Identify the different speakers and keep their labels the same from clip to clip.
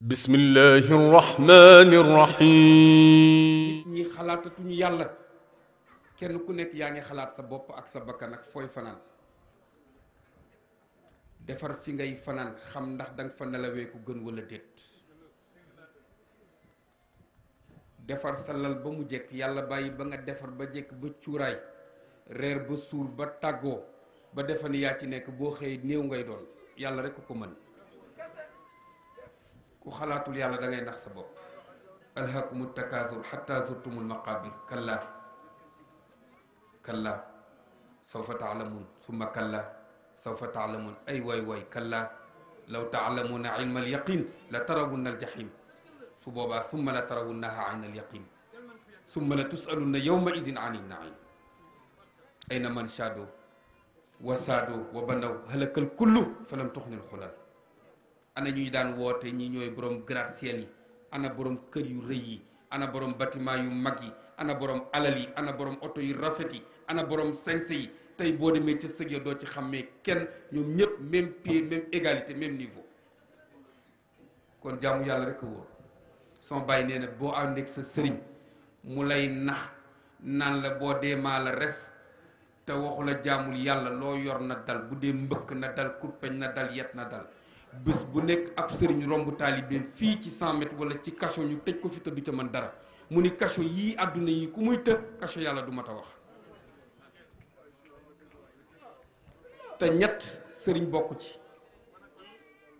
Speaker 1: bismillahi rahmani rahim nit ñi xalaatatuñu yàlla kenn ku nekk yaa ngi xalaat sa bopp ak sa bakkan ak fooy fanaan defar fi ngay fanaan xam ndax danga fa nelawee ku gën walla déet defar sa lal ba mu jekk yàlla bàyyi ba nga defar ba jekk ba cuuraay reer ba suur ba tàggoo ba defani yaa ci nekk boo xëyee néew ngay doon yàlla rekk ko mën كخلاطو ليالا دا غاي نخ سبب الهاكم التكاثر حتى زرتم المقابر كلا كلا سوف تعلمون ثم كلا سوف تعلمون اي واي واي كلا لو تعلمون علم اليقين لترون الجحيم سبوبا ثم لترونها عين اليقين ثم لتسالن يومئذ عن النعيم اين من شادوا وسادوا وبنوا هلك الكل فلم تخن الخلل ana ñuy daan woote ñi ñooy borom gratte-ciel yi ana borom kër yu rëy yi ana borom bâtiment yu mag yi ana boroom alal yi ana borom oto yu rafet yi ana boroom sañse yi tey boo demee ca sëg ya doo ci xamee kenn ñoom ñëpp même pied même égalité même niveau kon jaamu yàlla rek a wóor bàyyi nee na boo àndeek sa sëriñ mu lay nax naan la boo dee maa la res te waxu la jaamul yàlla loo yor na dal bu dee mbëkk na dal kurpeñ na dal yet na dal bés bu nekk ab sëriñ romb taalibeem fii ci 100 mètres wala ci kaso ñu tëj ko fi te ca man dara mu ni kaso yii àdduna yi ku muy të kaso yàlla du mat a wax te ñett sëriñ bokku ci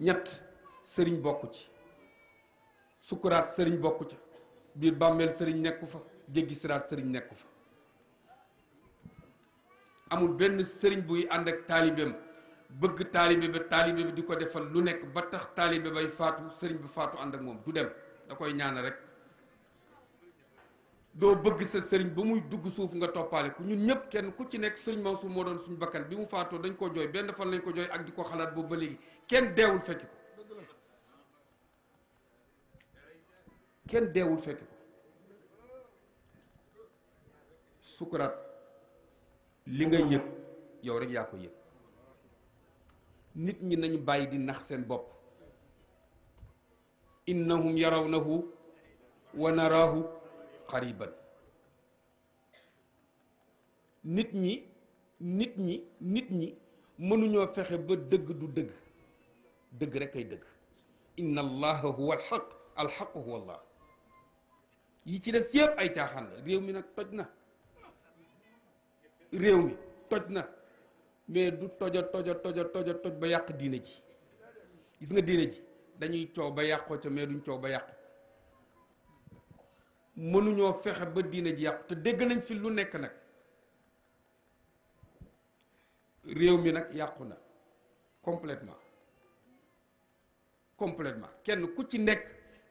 Speaker 1: ñett sëriñ bokku ci sukuraat sëriñ bokk ca biir bàmmeel sëriñ nekku fa jéggi siraat sëriñ nekku fa amul benn sëriñ buy ànd ak taalibeem bëgg taalibe ba taalibe bi di ko defal lu nekk ba tax taalibe bay faatu sëriñ bi faatu ànd ak moom du dem da koy ñaan rek doo bëgg sa sëriñ ba muy dugg suuf nga toppaale ku ñun ñëpp kenn ku ci nekk sëriñ Mansour moo doon suñu bakkan bi mu faatoo dañ ko jooy benn fan lañ ko jooy ak di ko xalaat boobu ba léegi kenn deewul fekki ko kenn deewul fekki ko li nga yëg yow rek yaa ko yëg nit ñi nañu bàyyi di nax seen bopp innahum yarawnahu wa naraahu qariban nit ñi nit ñi nit ñi mënuñoo fexe ba dëgg du dëgg dëgg rek ay dëgg inna allaha huwa alxaq alxaq huwa allah yi ci des yëpp ay caaxaan la réew mi nag toj na réew mi toj na mais du tojo tojo tojo tojo toj ba yàq diine ji gis nga diine ji dañuy coow ba yàqoo ca mais duñ coow ba yàqu mënuñoo fexe ba diine ji yàqu te dégg nañ fi lu nekk nag réew mi nag yàqu na complètement completement kenn ku ci nekk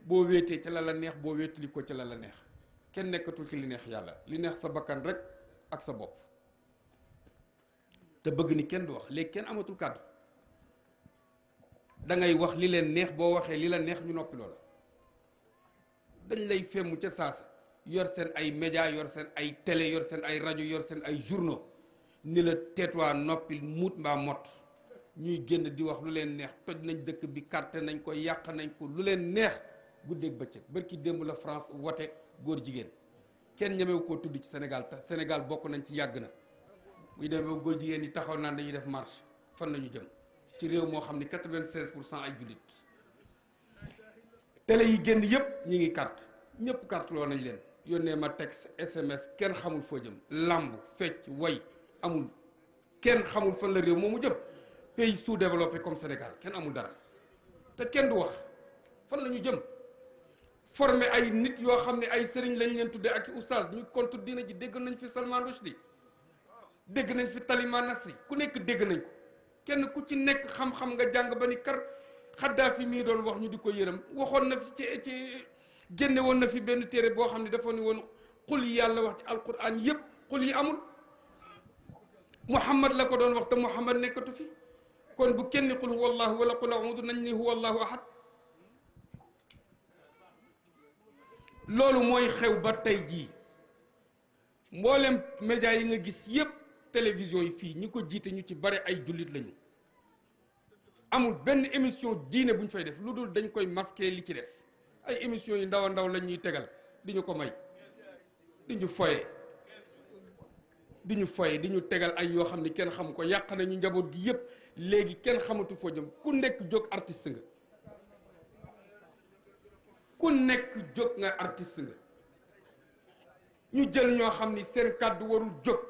Speaker 1: boo wéetee ca la la neex boo wéetali ko ca la la neex kenn nekkatul ci li neex yàlla li neex sa bakkan rek ak sa bopp te bëgg ni kenn du wax léegi kenn amatul kàddu da ngay wax li leen neex boo waxee li la neex ñu noppi loola dañ lay femu ca saasa yor seen ay média yor seen ay télé yor seen ay rajo yor seen ay journaux ni la teetwaa noppil muut mbaa mott ñuy génn di wax lu leen neex toj nañ dëkk bi karte nañ ko yàq nañ ko lu leen neex guddeeg bëccëg bërki démb la France wote góor jigéen kenn ñemewu ko tudd ci Sénégal te Sénégal bokk nañ ci yàgg na buy demee ba góor jigéen ñi taxaw naan dañuy def marche fan la ñu jëm ci réew moo xam ne quatre-vingt-seize pour cent ay jullit télé yi génn yëpp ñi ngi carte ñëpp carte loo nañ leen yónnee ma texte SMS kenn xamul foo jëm làmb fecc way amul kenn xamul fan la réew mu jëm pays sous-développé comme Sénégal kenn amul dara te kenn du wax fan la ñu jëm formé ay nit yoo xam ne ay sëriñ lañ leen tuddee ak i oustaz ñu contre dina ji dégg nañ fi Salman Rushdie dégg nañ fi Talima Nasri ku nekk dégg nañ ko kenn ku ci nekk xam-xam nga jàng ba ni kar Xaddaafi mii doon wax ñu di ko yërëm waxoon na fi ci ci génne na fi benn téere boo xam ne dafa ni woon xul yi yàlla wax ci alquran yëpp xul yi amul Muhammad la ko doon wax te Muhammad nekkatu fi kon bu kenn xul huwallahu wala qul audu nañ ni huwallahu ahad loolu mooy xew ba tey jii mboolem média yi nga gis yëpp télévision yi fii ñi ko jiite ñu ci bari ay jullit lañu amul benn émission diine bu ñu fay def lu dul dañ koy masqué li ci des ay émissions yu ndaw ndaw lañ ñuy tegal di ñu ko may di ñu foye di ñu foye di ñu tegal ay yoo xam ne kenn xamu ko yàq nañu njaboot gi yépp léegi kenn xamatu foo jëm ku nekk jóg artist nga ku nekk jóg nga artist nga ñu jël ñoo xam ni seen kàddu warul jóg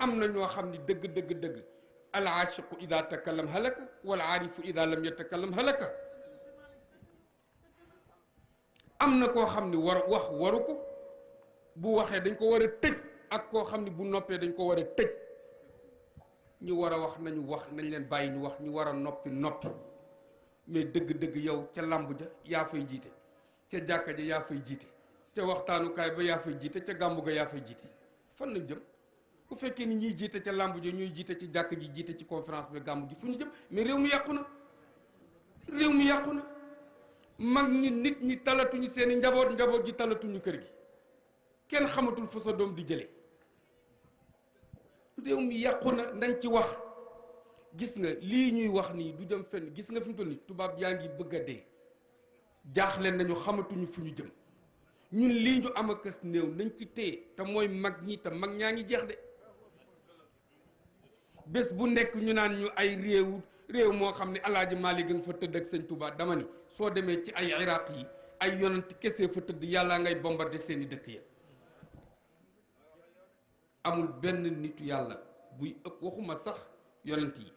Speaker 1: am na ñoo xam ni dëgg dëgg dëgg al aashiqu ida takallam halaka wal aarifu ida lam yatakallam halaka am na koo xam ni war wax waru ko bu waxee dañ ko war a tëj ak koo xam ni bu noppee dañ ko war a tëj ñu war a wax nañu wax nañ leen bàyyi ñu wax ñu war a noppi noppi mais dëgg-dëgg yow ca làmb ja yaa fay jiite ca jàkka ja yaa fay jiite ca waxtaanukaay ba yaa fay jiite ca gàmbu ga yaa fay jiite fan lañ jëm bu fekkee ni ñuy jiite ca làmb ji ñuy jiite ci jàkk ji jiite ci conférence bi gàmm ji fu ñu jëm mais réew mi yàqu na réew mi yàqu na mag ñi nit ñi talatuñu seeni njaboot njaboot ji talatuñu kër gi kenn xamatul fa sa doom di jële réew mi yàqu na nañ ci wax gis nga lii ñuy wax nii du jëm fenn gis nga fi mu toll nii tubaab yaa ngi bëgg a dee jaaxle nañu xamatuñu fu ñu jëm ñun lii ñu am a kës néew nañ ci téye te mooy mag ñi te mag ñaa ngi jeex de. bés bu nekk ñu naan ñu ay réew réew moo xam ne alaaji Maalik nga fa tëdd ak sëñ Touba dama ni soo demee ci ay iraq yi ay yonent kese fa tëdd yàllaa ngay bombarde seeni dëkk ya amul benn nitu yàlla buy ëpp waxuma sax yonent yi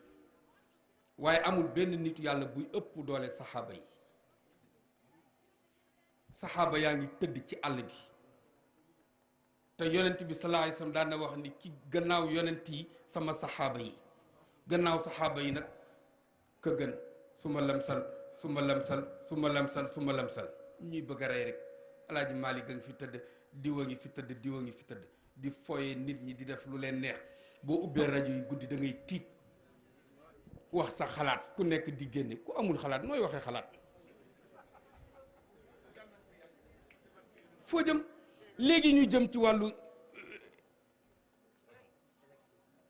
Speaker 1: waaye amul benn nitu yàlla buy ëpp doole saxaaba yi saxaaba yaa ngi tëdd ci àll bi te yonent bi sallallahu alayhi wasallam daan na wax ni ki gannaaw yonent yi sama saxaaba yi gannaaw saxaaba yi nag ka gën su ma lamsal su ma lamsal su ma lamsal su ma lamsal ñuy bëgg a rey rek alaaji Maalik a ngi fi tëdd diwa ngi fi tëdd diwa ngi fi tëdd di foye nit ñi di def lu leen neex boo ubbee rajo yi guddi da ngay tiit wax sa xalaat ku nekk di génne ku amul xalaat mooy waxee xalaat foo jëm léegi ñu jëm ci wàllu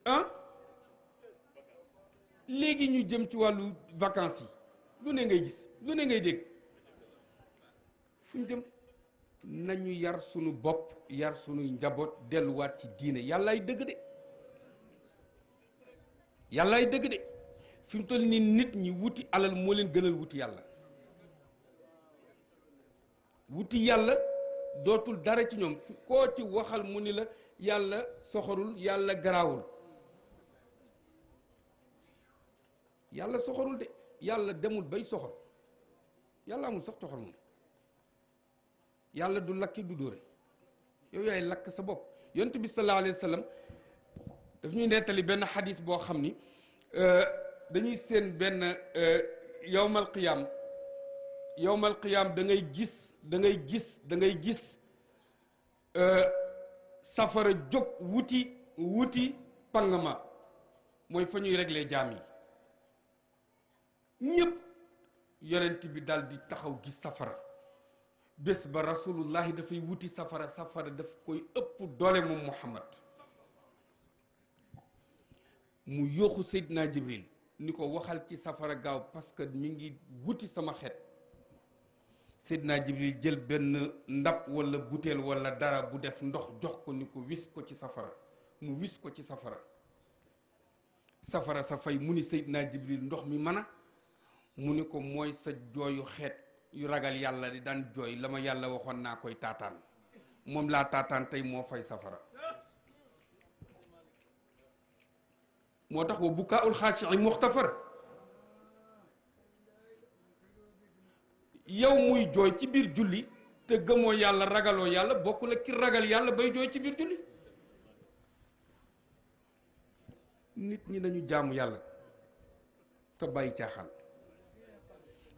Speaker 1: ah léegi ñu jëm ci wàllu vacances yi lu ne ngay gis lu ne ngay dégg fu ñu jëm nañu yar sunu bopp yar sunu njaboot delluwaat ci diine yàllaay dëgg de yàllaay dëgg de fi mu toll ni nit ñi wuti alal moo leen gënal wuti yàlla wuti yàlla dootul dara ci ñoom koo ci waxal mu ni la yàlla soxorul yàlla garaawul yàlla soxorul de yàlla demul bay soxor yàlla amul sax coxor moom yàlla du lakki du dóore yow yaay lakk sa bopp yont bi sallallahu alayhi wa daf ñuy nettali benn xadis boo xam ni euh, dañuy seen benn euh, yowmal qiyaam yowmal qiyaam dangay gis dangay gis dangay gis euh, safara jóg wuti wuti pangama mooy fa ñuy régler jaam yi ñépp yonent bi dal di taxaw gis safara bés ba rasulullahi dafay wuti safara safara daf koy ëpp doole moom muhammad mu yooxu seydina jibril ni ko waxal ci safara gaaw parce que mi ngi wuti sama xet naa Jibril jël benn ndab wala butéel wala dara bu def ndox jox ko ni ko wis ko ci safara mu wis ko ci safara safara sa fay mu ni Seydina Jibril ndox mi mën a mu ni ko mooy sa jooyu xeet yu ragal yàlla di daan jooy la ma yàlla waxoon naa koy taataan moom laa taataan tey moo fay safara moo tax wa bukaa ul xaasiin muxtafar yow muy jooy ci biir julli te gëmoo yàlla ragaloo yàlla bokkul ak ki ragal yàlla bay jooy ci biir julli nit ñi nañu jaamu yàlla te bàyyi caaxaan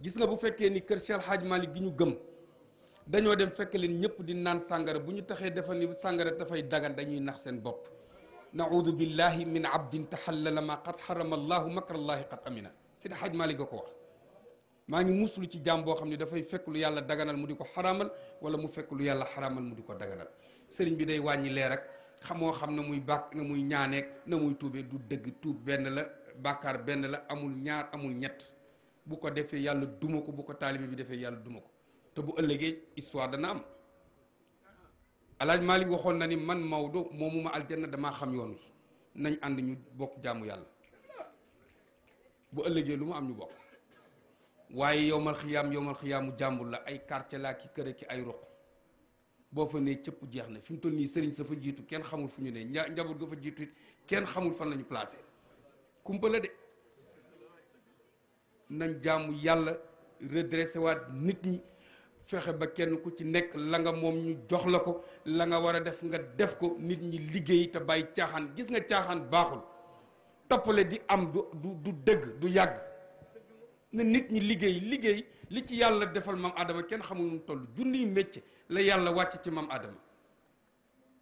Speaker 1: gis nga bu fekkee ni kër seen Hadj Malick gi ñu gëm dañoo dem fekk leen ñëpp di naan sàngara bu ñu taxee dafa ni sàngara dafay dagan dañuy nax seen bopp naudu billahi min abdin tahallala ma qad xarama allahu makrallaahi qad amina Sidi Hadj Malick nga ko wax maa ngi muslu ci jaam boo xam ne dafay fekk lu yàlla daganal mu di ko xaraamal wala mu fekk lu yàlla xaraamal mu di ko daganal sëriñ bi day wàññi leer ak xamoo xam na muy bàkk na muy ñaaneek na muy tuubee du dëgg tuub benn la bàkkaar benn la amul ñaar amul ñett bu ko defee yàlla duma ko bu ko taalibe bi defee yàlla duma ko te bu ëllëgee histoire dana am alaaj Maalik waxoon na ni man Maodo moomu ma aljanna damaa xam yoon wi nañ ànd ñu bokk jaamu yàlla bu ëllëgee lu am ñu bokk waaye yowmal xiyaam yowmal xiyaamu jàmbur la ay quartier laa ki kër ki ay roq boo fa nee cëpp jeex na fi mu toll nii sëriñ sa fa jiitu kenn xamul fu ñu ne ña njaboot ga fa jiitu it kenn xamul fan nañu placé kumpa de nañ jaamu yàlla redressé waat nit ñi fexe ba kenn ku ci nekk la nga moom ñu jox la ko la nga war a def nga def ko nit ñi liggéey te bàyyi caaxaan gis nga caaxaan baaxul toppale di am du du dëgg du yàgg na nit ñi liggéey liggéey li ci yàlla defal maam Adama kenn xamul nu toll junniy métier la yàlla wàcc ci mam Adama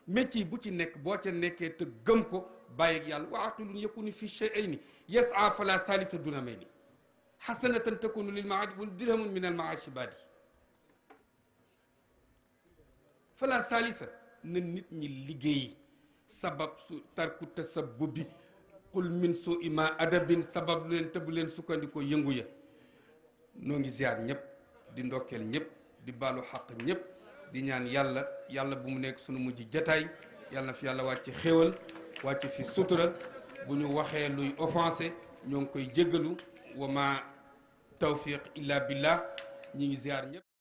Speaker 1: métier yi bu ci nekk boo ca nekkee te gëm ko bàyyi ak yàlla wa aqilun yakunu fi shay'ayni yas'a fala thalitha duna may ni hasanatan takunu lil maadi wala dirhamun min al maashi baadi fala thalitha na nit ñi liggéey sabab su tarku tasabbubi qul min su'i ma adabin sabab leen te bu leen sukkandikoo yëngu ya noo ngi ziar ñëpp di ndokkeel ñëpp di baalu xaq ñëpp di ñaan yàlla yàlla bu mu nekk sunu mujj jataay yàlla na fi yàlla wàcc xéwal wàcc fi sutura bu ñu waxee luy offensé ñoo ngi koy jéggalu wa ma tawfiq illa billah ñi ngi ziar ñëpp